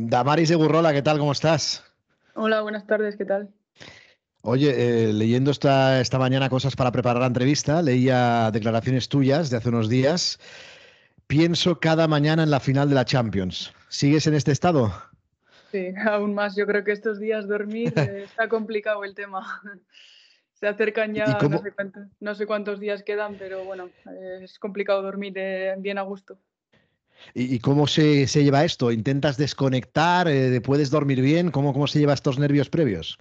Damaris de Gurrola, ¿qué tal? ¿Cómo estás? Hola, buenas tardes, ¿qué tal? Oye, eh, leyendo esta, esta mañana cosas para preparar la entrevista, leía declaraciones tuyas de hace unos días. Pienso cada mañana en la final de la Champions. ¿Sigues en este estado? Sí, aún más. Yo creo que estos días dormir eh, está complicado el tema. Se acercan ya no sé, cuántos, días quedan, pero bueno, eh, es complicado dormir bien a gusto. ¿Y, cómo se, se, lleva esto? ¿Intentas desconectar? Eh, ¿Puedes dormir bien? ¿Cómo, ¿Cómo se lleva estos nervios previos?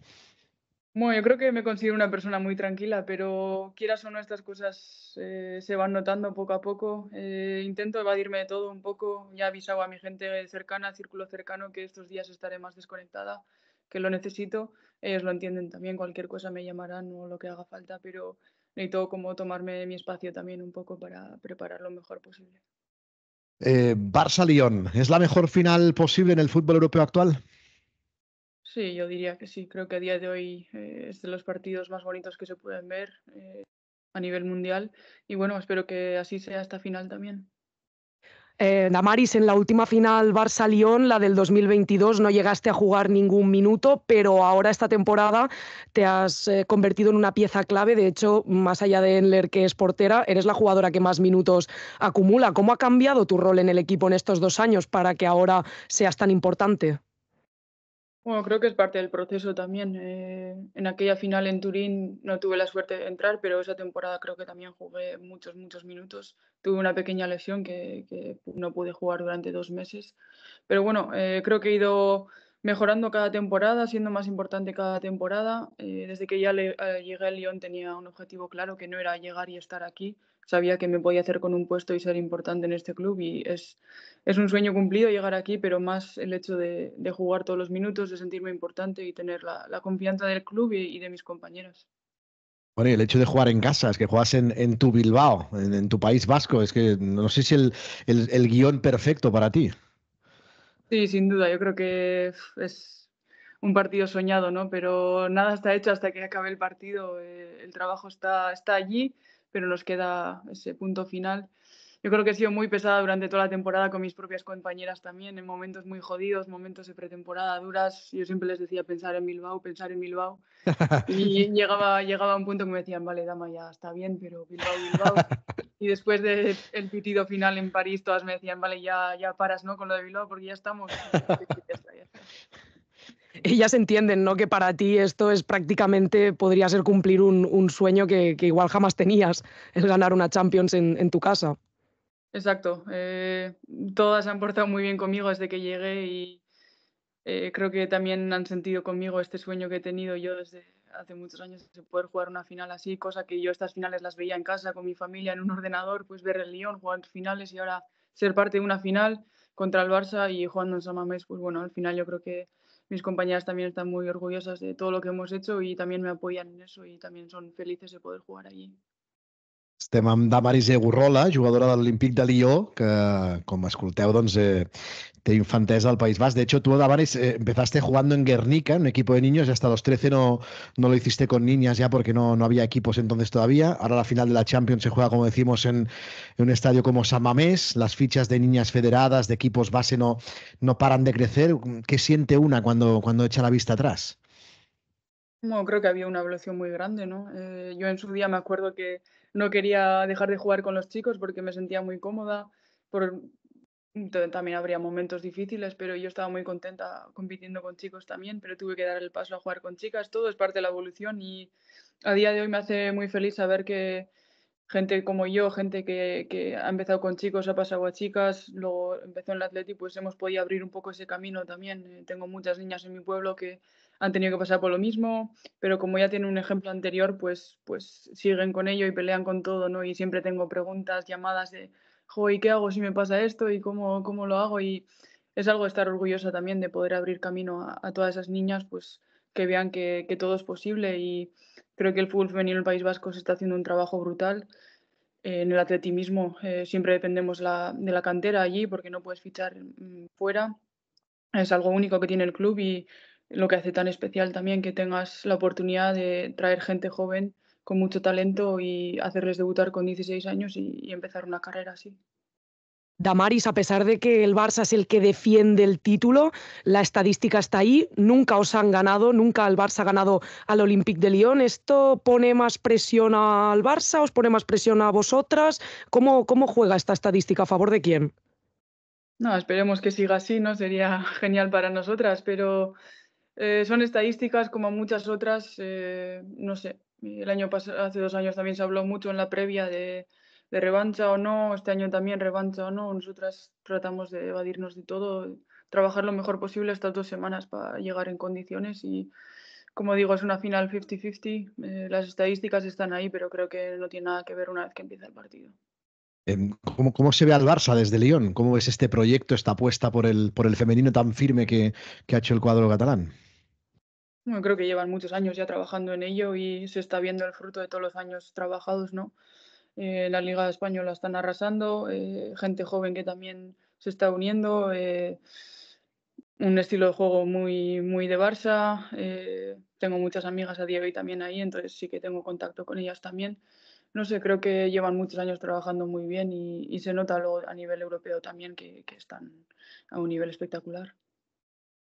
Bueno, yo creo que me considero una persona muy tranquila, pero quieras o no, estas cosas eh, se van notando poco a poco. Eh, intento evadirme de todo un poco. Ya he avisado a mi gente cercana, al círculo cercano, que estos días estaré más desconectada, que lo necesito. Ellos lo entienden también, cualquier cosa me llamarán o lo que haga falta, pero necesito como tomarme mi espacio también un poco para preparar lo mejor posible. Eh, Barça-Lyon, ¿es la mejor final posible en el fútbol europeo actual? Sí, yo diría que sí. Creo que a día de hoy eh, es de los partidos más bonitos que se pueden ver eh, a nivel mundial. Y bueno, espero que así sea esta final también. Eh, Damaris, en la última final Barça-Lyon, la del 2022, no llegaste a jugar ningún minuto, pero ahora esta temporada te has eh, convertido en una pieza clave. De hecho, más allá de Enler, que es portera, eres la jugadora que más minutos acumula. ¿Cómo ha cambiado tu rol en el equipo en estos dos años para que ahora seas tan importante? Bueno, creo que es parte del proceso también. Eh, en aquella final en Turín no tuve la suerte de entrar, pero esa temporada creo que también jugué muchos, muchos minutos. Tuve una pequeña lesión que, no pude jugar durante dos meses. Pero bueno, eh, creo que he ido mejorando cada temporada, siendo más importante cada temporada. Eh, desde que ya eh, llegué al Lyon tenía un objetivo claro que no era llegar y estar aquí. Sabía que me podía hacer con un puesto y ser importante en este club y es, es un sueño cumplido llegar aquí, pero más el hecho de, jugar todos los minutos, de sentirme importante y tener la, confianza del club y, de mis compañeros Bueno, el hecho de jugar en casa, es que juegas en, tu Bilbao, en, tu país vasco, es que no sé si el, el, el guión perfecto para ti. Sí, sin duda, yo creo que es un partido soñado, ¿no? Pero nada está hecho hasta que acabe el partido. Eh, el trabajo está, está allí, pero nos queda ese punto final. Yo creo que he sido muy pesada durante toda la temporada con mis propias compañeras también, en momentos muy jodidos, momentos de pretemporada duras. Yo siempre les decía pensar en Bilbao, pensar en Bilbao. Y llegaba, llegaba un punto que me decían, vale, Dama, ya está bien, pero Bilbao, Bilbao. Y después del pitido final en París, todas me decían, vale, ya, ya paras, ¿no? Con lo de Bilbao, porque ya estamos. Ellas entienden, ¿no? Que para ti esto es prácticamente, podría ser cumplir un, sueño que, igual jamás tenías, el ganar una Champions en, tu casa. Exacto. Eh, todas han portado muy bien conmigo desde que llegué y eh, creo que también han sentido conmigo este sueño que he tenido yo desde, hace muchos años de poder jugar una final así, cosa que yo estas finales las veía en casa con mi familia en un ordenador, pues ver el Lyon jugar finales y ahora ser parte de una final contra el Barça y jugando en Samamés, pues bueno, al final yo creo que mis compañeras también están muy orgullosas de todo lo que hemos hecho y también me apoyan en eso y también son felices de poder jugar allí. Estem amb Damaris Egurrola, jugadora de Olympique de Lyon, que, como escolteu, doncs, eh, al País Vasco. De hecho, tú, Damaris, eh, empezaste jugando en Guernica, en un equipo de niños, y hasta los 13 no, no lo hiciste con niñas ya porque no, había equipos entonces todavía. Ahora la final de la Champions se juega, como decimos, en, un estadio como San Mamés, Las fichas de niñas federadas, de equipos base, no, no paran de crecer. ¿Qué siente una cuando echa la vista atrás? creo que había una evolución muy grande, ¿no? Eh, yo en su día me acuerdo que no quería dejar de jugar con los chicos porque me sentía muy cómoda. Por... También habría momentos difíciles, pero yo estaba muy contenta compitiendo con chicos también, pero tuve que dar el paso a jugar con chicas. Todo es parte de la evolución y a día de hoy me hace muy feliz saber que gente como yo, gente que, ha empezado con chicos, ha pasado a chicas, luego empezó en el atleti, pues hemos podido abrir un poco ese camino también. Eh, tengo muchas niñas en mi pueblo que han tenido que pasar por lo mismo, pero como ya tiene un ejemplo anterior, pues, pues siguen con ello y pelean con todo, ¿no? Y siempre tengo preguntas, llamadas de, jo, ¿y qué hago si me pasa esto? ¿Y cómo, cómo lo hago? Y es algo estar orgullosa también de poder abrir camino a, todas esas niñas, pues que vean que, todo es posible y creo que el fútbol femenino en el País Vasco se está haciendo un trabajo brutal. en el atletismo eh, siempre dependemos de la cantera allí porque no puedes fichar mm, fuera. Es algo único que tiene el club y lo que hace tan especial también que tengas la oportunidad de traer gente joven con mucho talento y hacerles debutar con 16 años y, empezar una carrera así. Damaris, a pesar de que el Barça es el que defiende el título, la estadística está ahí, nunca os han ganado, nunca el Barça ha ganado al Olympique de Lyon. ¿Esto pone más presión al Barça? ¿Os pone más presión a vosotras? ¿Cómo, cómo juega esta estadística? ¿A favor de quién? No, esperemos que siga así, ¿no? Sería genial para nosotras, pero eh, son estadísticas como muchas otras, eh, no sé, el año pasado, hace dos años también se habló mucho en la previa de, revancha o no, este año también revancha o no, nosotras tratamos de evadirnos de todo, trabajar lo mejor posible estas dos semanas para llegar en condiciones y como digo, es una final 50-50, eh, las estadísticas están ahí, pero creo que no tiene nada que ver una vez que empieza el partido. Em, ¿Cómo, se ve al Barça desde León? ¿Cómo ves este proyecto, esta apuesta por el, por el femenino tan firme que ha hecho el cuadro catalán? creo que llevan muchos años ya trabajando en ello y se está viendo el fruto de todos los años trabajados, ¿no? Eh, la Liga Española están arrasando, eh, gente joven que también se está uniendo, eh, un estilo de juego muy, muy de Barça. tengo muchas amigas a Diego y también ahí, entonces sí que tengo contacto con ellas también. No sé, creo que llevan muchos años trabajando muy bien y, se nota a nivel europeo también que están a un nivel espectacular.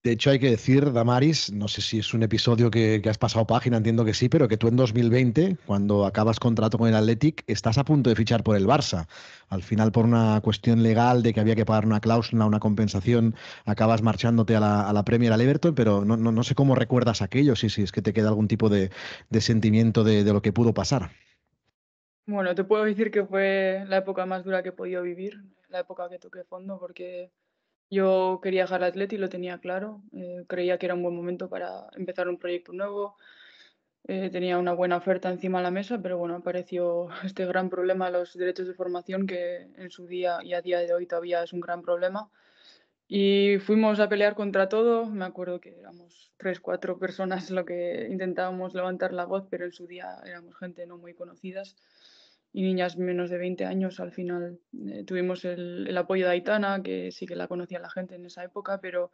De hecho, hay que decir, Damaris, no sé si es un episodio que, has pasado página, entiendo que sí, pero que tú en 2020, cuando acabas contrato con el Athletic, estás a punto de fichar por el Barça. Al final, por una cuestión legal de que había que pagar una cláusula, una compensación, acabas marchándote a la, a la Premier al Everton, pero no, sé cómo recuerdas aquello, si, si es que te queda algún tipo de, sentimiento de, de, lo que pudo pasar. Bueno, te puedo decir que fue la época más dura que he podido vivir, la época que toqué fondo, porque yo quería dejar el Atleti, lo tenía claro. Eh, creía que era un buen momento para empezar un proyecto nuevo. Eh, tenía una buena oferta encima de la mesa, pero bueno, apareció este gran problema los derechos de formación que en su día y a día de hoy todavía es un gran problema. Y fuimos a pelear contra todo. Me acuerdo que éramos tres, cuatro personas lo que intentábamos levantar la voz, pero en su día éramos gente no muy conocidas y niñas menos de 20 años. Al final eh, tuvimos el, apoyo de Aitana, que sí que la conocía la gente en esa época, pero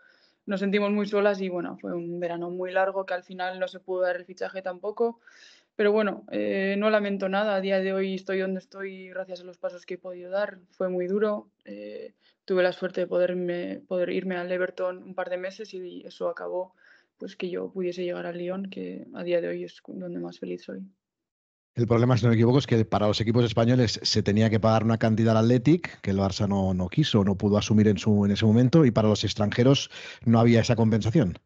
nos sentimos muy solas y bueno, fue un verano muy largo que al final no se pudo dar el fichaje tampoco. Pero bueno, eh, no lamento nada. A día de hoy estoy donde estoy gracias a los pasos que he podido dar. Fue muy duro. Eh, tuve la suerte de poderme, poder irme al Everton un par de meses y eso acabó pues que yo pudiese llegar a Lyon, que a día de hoy es donde más feliz soy. El problema, si no me equivoco, es que para los equipos españoles se tenía que pagar una cantidad al Athletic que el Barça no, quiso, no pudo asumir en, su, en ese momento, y para los extranjeros no había esa compensación.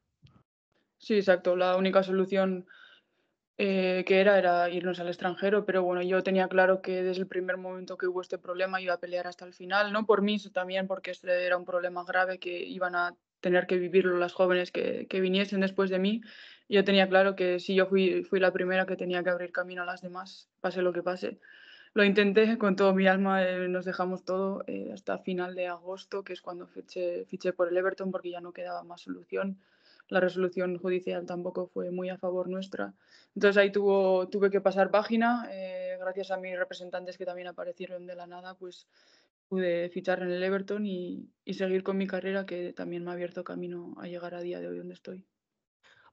Sí, exacto. La única solución eh, que era era irnos al extranjero, pero bueno, yo tenía claro que desde el primer momento que hubo este problema iba a pelear hasta el final, no por mí también, porque este era un problema grave que iban a tener que vivirlo las jóvenes que, que viniesen después de mí yo tenía claro que si yo fui, fui la primera que tenía que abrir camino a las demás, pase lo que pase. Lo intenté con todo mi alma, eh, nos dejamos todo eh, hasta final de agosto, que es cuando fiché, fiché por el Everton porque ya no quedaba más solución. La resolución judicial tampoco fue muy a favor nuestra. Entonces ahí tuvo, tuve que pasar página. Eh, gracias a mis representantes que también aparecieron de la nada, pues pude fichar en el Everton y, y seguir con mi carrera que también me ha abierto camino a llegar a día de hoy donde estoy.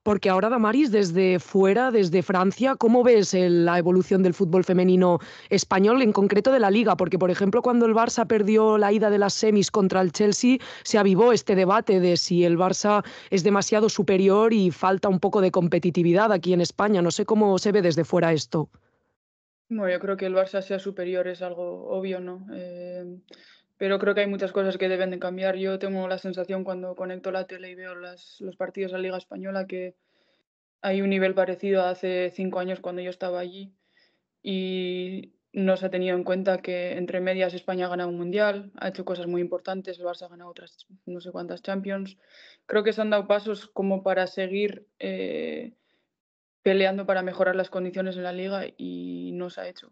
Porque ahora, Damaris, desde fuera, desde Francia, ¿cómo ves la evolución del fútbol femenino español, en concreto de la liga? Porque, por ejemplo, cuando el Barça perdió la ida de las semis contra el Chelsea, se avivó este debate de si el Barça es demasiado superior y falta un poco de competitividad aquí en España. No sé cómo se ve desde fuera esto. Bueno, yo creo que el Barça sea superior es algo obvio, ¿no? Eh, pero creo que hay muchas cosas que deben de cambiar. Yo tengo la sensación cuando conecto la tele y veo los partidos de la Liga Española que hay un nivel parecido a hace cinco años cuando yo estaba allí y no se ha tenido en cuenta que entre medias España ha ganado un mundial, ha hecho cosas muy importantes, el Barça ha ganado otras no sé cuántas Champions. Creo que se han dado pasos como para seguir eh, peleando para mejorar las condiciones en la liga y no se ha hecho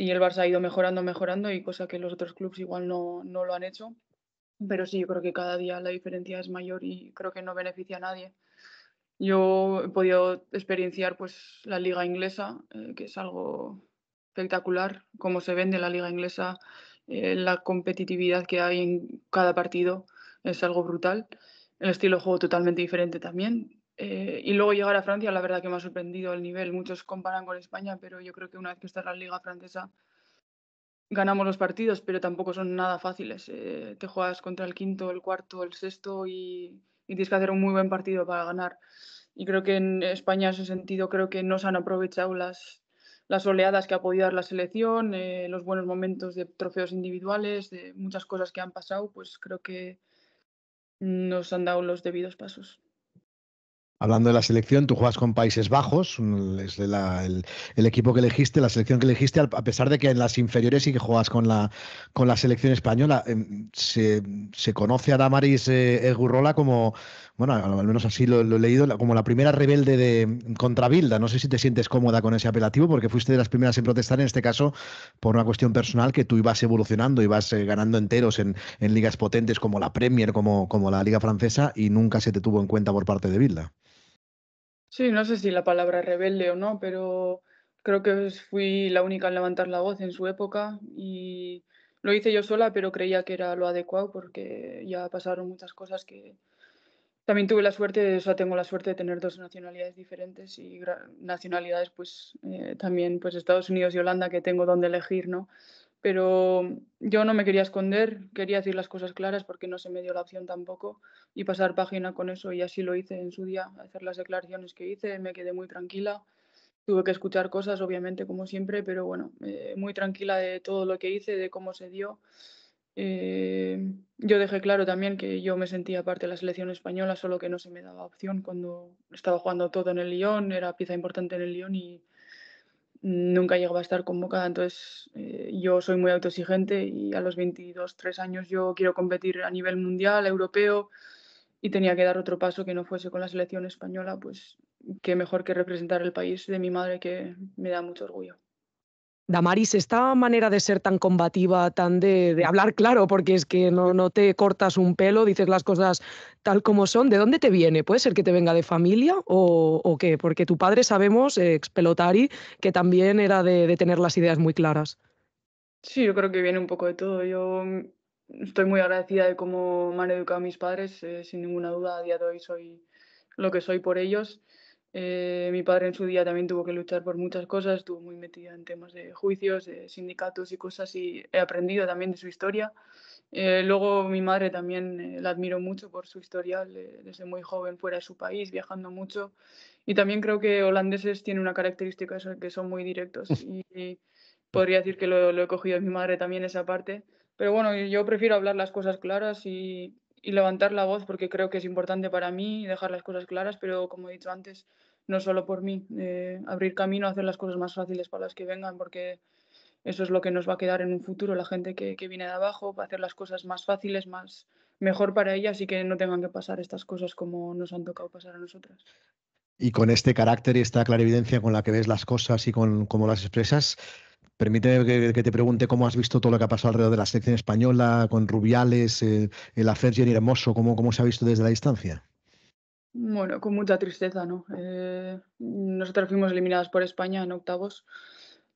y el Barça ha ido mejorando, mejorando y cosa que los otros clubes igual no, lo han hecho. Pero sí, yo creo que cada día la diferencia es mayor y creo que no beneficia a nadie. Yo he podido experienciar pues, la liga inglesa, eh, que es algo espectacular, cómo se vende la liga inglesa, eh, la competitividad que hay en cada partido, es algo brutal. El estilo de juego totalmente diferente también, eh, y luego llegar a Francia, la verdad que me ha sorprendido el nivel. Muchos comparan con España, pero yo creo que una vez que está en la liga francesa ganamos los partidos, pero tampoco son nada fáciles. Eh, te juegas contra el quinto, el cuarto, el sexto y, tienes que hacer un muy buen partido para ganar. Y creo que en España en ese sentido creo que no se han aprovechado las, las oleadas que ha podido dar la selección, eh, los buenos momentos de trofeos individuales, de muchas cosas que han pasado, pues creo que nos han dado los debidos pasos. Hablando de la selección, tú juegas con Países Bajos, es el, equipo que elegiste, la selección que elegiste, a pesar de que en las inferiores sí que juegas con la, con la selección española. Em, se, conoce a Damaris eh, Egurrola como, bueno, al menos así lo, he leído, como la primera rebelde de contra Bilda. No sé si te sientes cómoda con ese apelativo, porque fuiste de las primeras en protestar, en este caso, por una cuestión personal que tú ibas evolucionando, ibas eh, ganando enteros en, ligas potentes como la Premier, como, como la Liga Francesa, y nunca se te tuvo en cuenta por parte de Bilda. Sí, no sé si la palabra rebelde o no, pero creo que fui la única en levantar la voz en su época y lo hice yo sola, pero creía que era lo adecuado porque ya pasaron muchas cosas que también tuve la suerte, o sea, tengo la suerte de tener dos nacionalidades diferentes y nacionalidades, pues eh, también, pues Estados Unidos y Holanda, que tengo donde elegir, ¿no? pero yo no me quería esconder, quería decir las cosas claras porque no se me dio la opción tampoco y pasar página con eso y así lo hice en su día, hacer las declaraciones que hice, me quedé muy tranquila, tuve que escuchar cosas obviamente como siempre, pero bueno, eh, muy tranquila de todo lo que hice, de cómo se dio. Eh, yo dejé claro también que yo me sentía parte de la selección española, solo que no se me daba opción cuando estaba jugando todo en el Lyon, era pieza importante en el Lyon y, nunca llegó a estar convocada, entonces eh, yo soy muy autoexigente y a los 22, 3 años yo quiero competir a nivel mundial, europeo y tenía que dar otro paso que no fuese con la selección española, pues qué mejor que representar el país de mi madre que me da mucho orgullo. Damaris, esta manera de ser tan combativa, tan de, hablar claro, porque es que no, te cortas un pelo, dices las cosas tal como son, ¿de dónde te viene? ¿Puede ser que te venga de familia o, qué? Porque tu padre, sabemos, ex pelotari, que también era de, tener las ideas muy claras. Sí, yo creo que viene un poco de todo. Yo mm, estoy muy agradecida de cómo me han educado mis padres, eh, sin ninguna duda, a día de hoy soy lo que soy por ellos. Eh, mi padre en su día también tuvo que luchar por muchas cosas, estuvo muy metida en temas de juicios, de sindicatos y cosas y he aprendido también de su historia. Eh, luego mi madre también eh, la admiro mucho por su historial desde muy joven fuera de su país, viajando mucho. Y también creo que holandeses tienen una característica que son muy directos y, podría decir que lo, he cogido de mi madre también esa parte. Pero bueno, yo prefiero hablar las cosas claras y, y levantar la voz porque creo que es importante para mí dejar las cosas claras, pero como he dicho antes, no solo por mí, eh, abrir camino, hacer las cosas más fáciles para las que vengan, porque eso es lo que nos va a quedar en un futuro, la gente que, viene de abajo, para hacer las cosas más fáciles, más mejor para ellas y que no tengan que pasar estas cosas como nos han tocado pasar a nosotras. Y con este carácter y esta clarividencia con la que ves las cosas y con cómo las expresas, Permíteme que, te pregunte cómo has visto todo lo que ha pasado alrededor de la selección española, con Rubiales, eh, el afer y Hermoso, cómo, se ha visto desde la distancia. Bueno, con mucha tristeza, ¿no? Eh, nosotros fuimos eliminadas por España en octavos.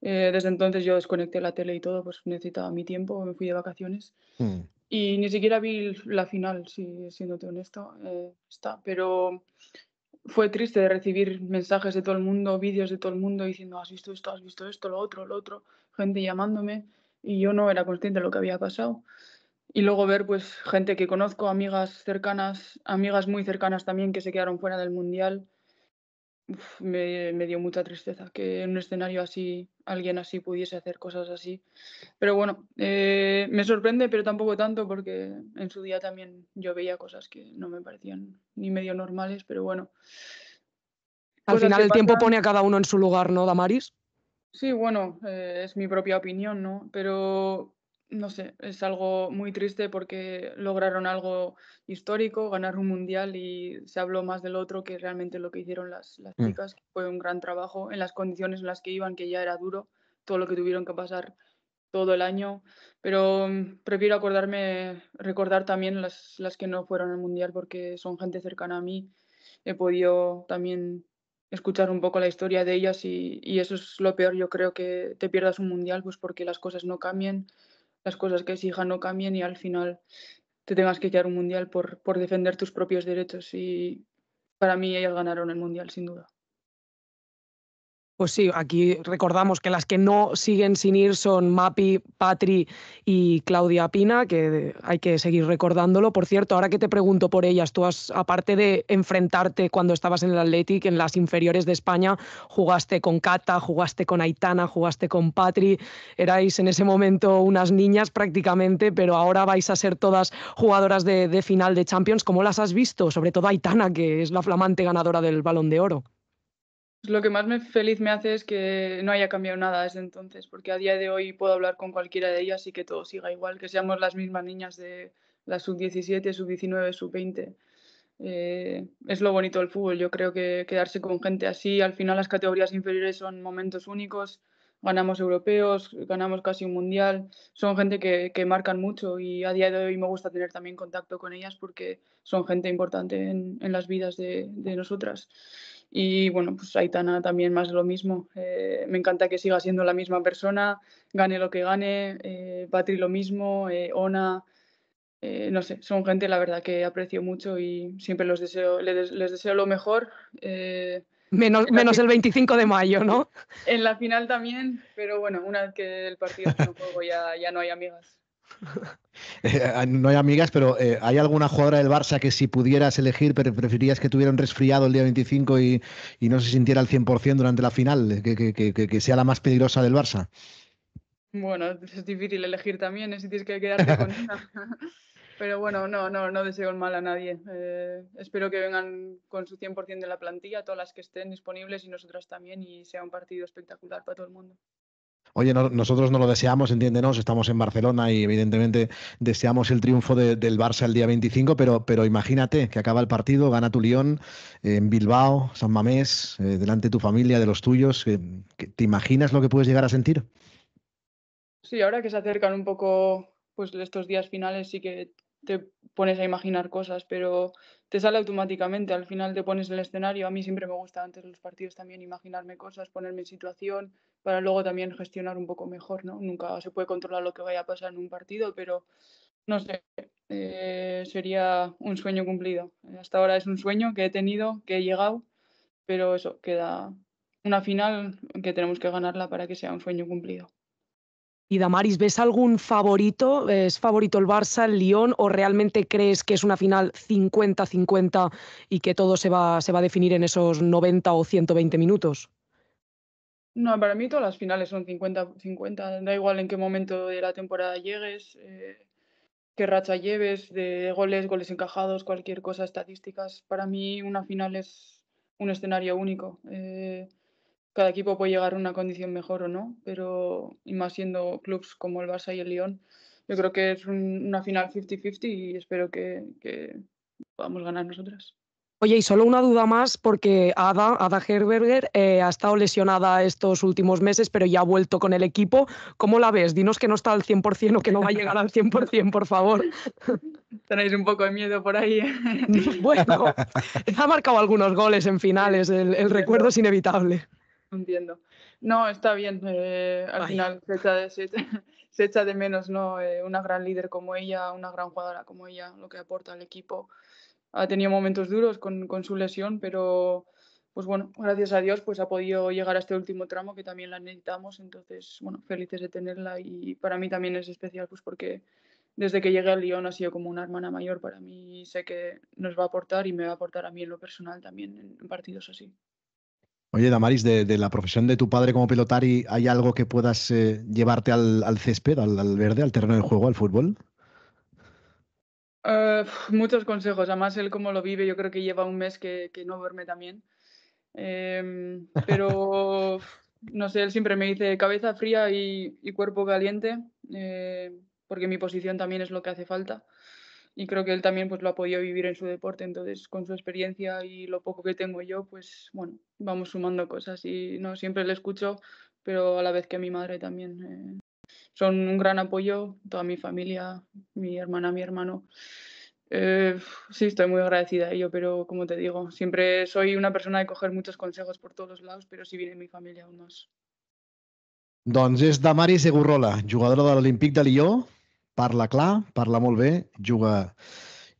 Eh, desde entonces yo desconecté la tele y todo, pues necesitaba mi tiempo, me fui de vacaciones. Hmm. Y ni siquiera vi la final, si, siéndote honesto. está. Pero fue triste de recibir mensajes de todo el mundo, vídeos de todo el mundo diciendo, has visto esto, has visto esto, lo otro, lo otro, gente llamándome y yo no era consciente de lo que había pasado. Y luego ver pues gente que conozco, amigas cercanas, amigas muy cercanas también que se quedaron fuera del mundial me, dio mucha tristeza que en un escenario así alguien así pudiese hacer cosas así. Pero bueno, eh, me sorprende, pero tampoco tanto porque en su día también yo veía cosas que no me parecían ni medio normales, pero bueno. Al final el tiempo pone a cada uno en su lugar, ¿no, Damaris? Sí, bueno, eh, es mi propia opinión, ¿no? Pero no sé, es algo muy triste porque lograron algo histórico, ganar un mundial y se habló más del otro que realmente lo que hicieron las, mm. chicas. Fue un gran trabajo en las condiciones en las que iban, que ya era duro, todo lo que tuvieron que pasar todo el año, pero mm, prefiero acordarme, recordar también las, que no fueron al mundial porque son gente cercana a mí. He podido también escuchar un poco la historia de ellas y, y eso es lo peor, yo creo que te pierdas un mundial pues porque las cosas no cambian las cosas que exijan no cambien y al final te tengas que quedar un mundial por, por defender tus propios derechos. Y para mí ellos ganaron el mundial, sin duda. Pues sí, aquí recordamos que las que no siguen sin ir son Mapi, Patri y Claudia Pina, que hay que seguir recordándolo. Por cierto, ahora que te pregunto por ellas, tú has, aparte de enfrentarte cuando estabas en el Athletic, en las inferiores de España, jugaste con Cata, jugaste con Aitana, jugaste con Patri, erais en ese momento unas niñas prácticamente, pero ahora vais a ser todas jugadoras de, de final de Champions. ¿Cómo las has visto? Sobre todo Aitana, que es la flamante ganadora del Balón de Oro. Lo que más me feliz me hace es que no haya cambiado nada desde entonces, porque a día de hoy puedo hablar con cualquiera de ellas y que todo siga igual, que seamos las mismas niñas de la sub-17, sub-19, sub-20. es lo bonito del fútbol, yo creo que quedarse con gente así, al final las categorías inferiores son momentos únicos, ganamos europeos, ganamos casi un mundial, son gente que, que marcan mucho y a día de hoy me gusta tener también contacto con ellas porque son gente importante en, en las vidas de, de nosotras. Y bueno, pues Aitana también más lo mismo. Eh, me encanta que siga siendo la misma persona, gane lo que gane, eh, Patri lo mismo, eh, Ona. no sé, son gente la verdad que aprecio mucho y siempre los deseo, les, deseo lo mejor. menos menos el 25 de mayo, ¿no? En la final también, pero bueno, una vez que el partido en juego ya no hay amigas. Eh, ah, no hay amigas, pero eh, ¿hay alguna jugadora del Barça que si pudieras elegir pero preferirías que tuvieran resfriado el día 25 y, no se sintiera al 100% durante la final? Eh, que, sea la más peligrosa del Barça. Bueno, es difícil elegir también, si tienes que quedarte con una. Pero bueno, no, no, no deseo el mal a nadie. espero que vengan con su 100% de la plantilla, todas las que estén disponibles y nosotras también, y sea un partido espectacular para todo el mundo. Oye, nosotros no lo deseamos, entiéndenos, estamos en Barcelona y evidentemente deseamos el triunfo del Barça el día 25, pero, pero imagínate que acaba el partido, gana tu León eh, en Bilbao, San Mamés, eh, delante de tu familia, de los tuyos. Eh, ¿Te imaginas lo que puedes llegar a sentir? Sí, ahora que se acercan un poco pues estos días finales sí que te pones a imaginar cosas, pero te sale automáticamente, al final te pones el escenario. A mí siempre me gusta antes de los partidos también imaginarme cosas, ponerme en situación, para luego también gestionar un poco mejor, ¿no? Nunca se puede controlar lo que vaya a pasar en un partido, pero no sé, eh, sería un sueño cumplido. Hasta ahora es un sueño que he tenido, que he llegado, pero eso, queda una final que tenemos que ganarla para que sea un sueño cumplido. Y Damaris, ¿ves algún favorito? ¿Es favorito el Barça, el Lyon o realmente crees que es una final 50-50 y que todo se va, se va a definir en esos 90 o 120 minutos? No, para mí todas las finales son 50-50, da igual en qué momento de la temporada llegues, eh, qué racha lleves, de goles, goles encajados, cualquier cosa, estadísticas. Para mí una final es un escenario único. Eh, cada equipo puede llegar a una condición mejor o no, pero y más siendo clubes como el Barça y el León, yo creo que es una final 50-50 y espero que, que podamos ganar nosotras. Oye, y solo una duda más, porque Ada, Ada Herberger, eh, ha estado lesionada estos últimos meses, pero ya ha vuelto con el equipo. ¿Cómo la ves? Dinos que no está al 100% o que no va a llegar al 100%, por favor. Tenéis un poco de miedo por ahí. ¿eh? bueno, ha marcado algunos goles en finales, el, recuerdo es inevitable. Entiendo. No, está bien. Eh, al final se echa, de, menos ¿no? una gran líder como ella, una gran jugadora como ella, lo que aporta al equipo ha tenido momentos duros con, su lesión, pero pues bueno, gracias a Dios pues ha podido llegar a este último tramo que también la necesitamos, entonces bueno, felices de tenerla y para mí también es especial pues porque desde que llegué al Lyon ha sido como una hermana mayor para mí sé que nos va a aportar y me va a aportar a mí en lo personal también en, partidos así. Oye, Damaris, de, la profesión de tu padre como pelotari, ¿hay algo que puedas eh, llevarte al, césped, al, al, verde, al terreno de juego, al fútbol? Eh, muchos consejos. Además, él como lo vive, yo creo que lleva un mes que, no duerme también. Em, pero, no sé, él siempre me dice cabeza fría y, cuerpo caliente, eh, porque mi posición también es lo que hace falta. Y creo que él también pues, lo ha podido vivir en su deporte. Entonces, con su experiencia y lo poco que tengo yo, pues bueno, vamos sumando cosas. Y no siempre le escucho, pero a la vez que a mi madre también. Eh, son un gran apoyo, toda mi familia, mi hermana, mi hermano. Eh, sí, estoy muy agradecida a ello, pero como te digo, siempre soy una persona de coger muchos consejos por todos los lados, pero si viene mi familia aún más. Doncs és Damari Segurrola, jugadora de l'Olímpic de Lió, parla clar, parla molt bé, juga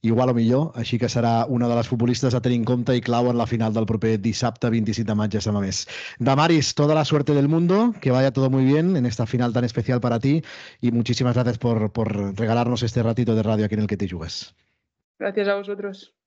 igual o millor, així que serà una de les futbolistes a tenir en compte i clau en la final del proper dissabte 27 de maig a De Damaris, tota la suerte del mundo, que vaya todo muy bien en esta final tan especial para ti y muchísimas gracias por, por regalarnos este ratito de radio aquí en el que te jugues. Gracias a vosotros.